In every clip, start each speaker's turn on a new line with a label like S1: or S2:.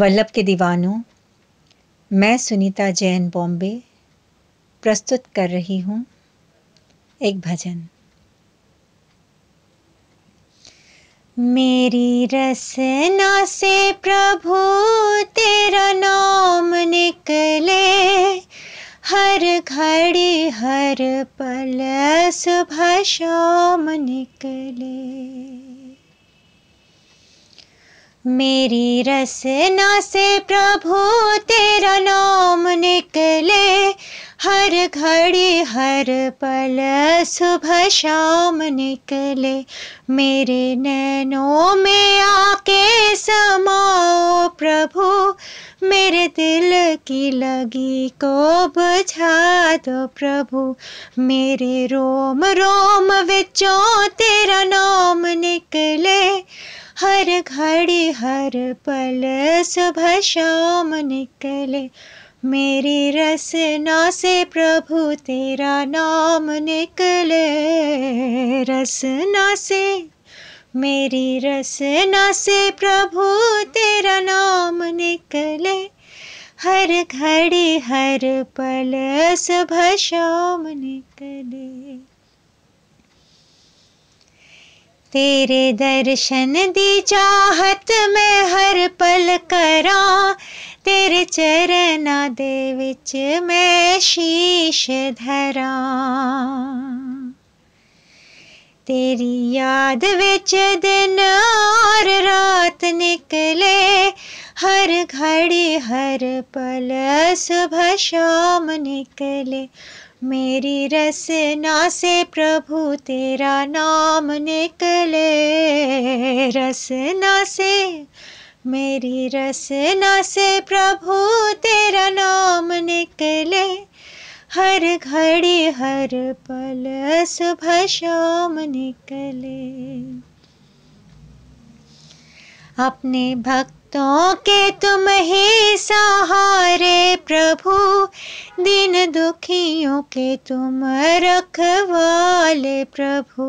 S1: वल्लभ के दीवानों मैं सुनीता जैन बॉम्बे प्रस्तुत कर रही हूँ एक भजन मेरी रसना से प्रभु तेरा नाम निकले हर घड़ी हर पल सुबह शाम निकले मेरी रसना से प्रभु तेरा नाम निकले हर घड़ी हर पल सुबह शाम निकले मेरे नैनों में आके समाओ प्रभु मेरे दिल की लगी को बुझा दो प्रभु मेरे रोम रोम विचों तेरा नाम निकले हर घड़ी हर पल सुबह शाम निकले मेरी रसना से प्रभु तेरा नाम निकले रसना से मेरी रसना से प्रभु तेरा नाम निकले हर घड़ी हर पल सुबह शाम निकले तेरे दर्शन दी चाहत मैं हर पल करा तेरे चरना दे विच मैं शीश धरा तेरी याद विच दिन और रात निकले हर घड़ी हर पल सुबह शाम निकले मेरी रसना से प्रभु तेरा नाम निकले रसना से मेरी रसना से प्रभु तेरा नाम निकले हर घड़ी हर पल सुबह शाम निकले अपने भक्तों के तुम ही सहारे प्रभु दिन दुखियों के तुम रखवाले प्रभु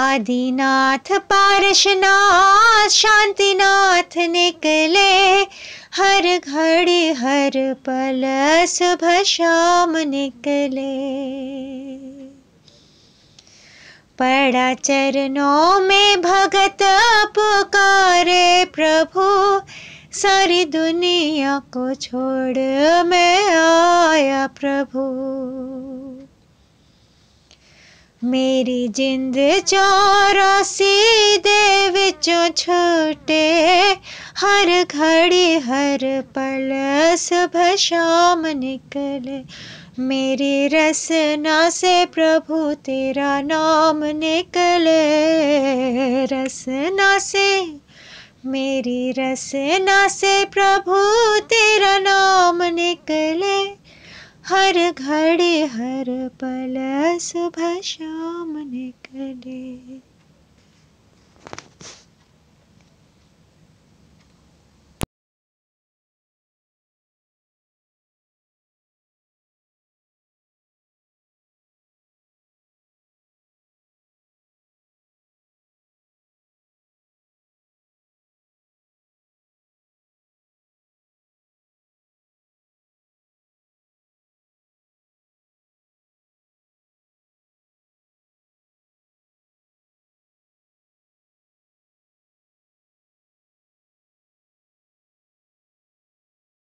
S1: आदिनाथ पारशनाथ शांतिनाथ निकले हर घड़ी हर पल सुबह शाम निकले पड़ा चरणों में भगत पुकारे प्रभु सारी दुनिया को छोड़ मैं आया प्रभु मेरी जिंद चौरासी दे विचों हर घड़ी हर पल सुबह शाम निकले मेरी रसना से प्रभु तेरा नाम निकले रसना से मेरी रसना से प्रभु तेरा नाम निकले हर घड़ी हर पल सुबह शाम निकले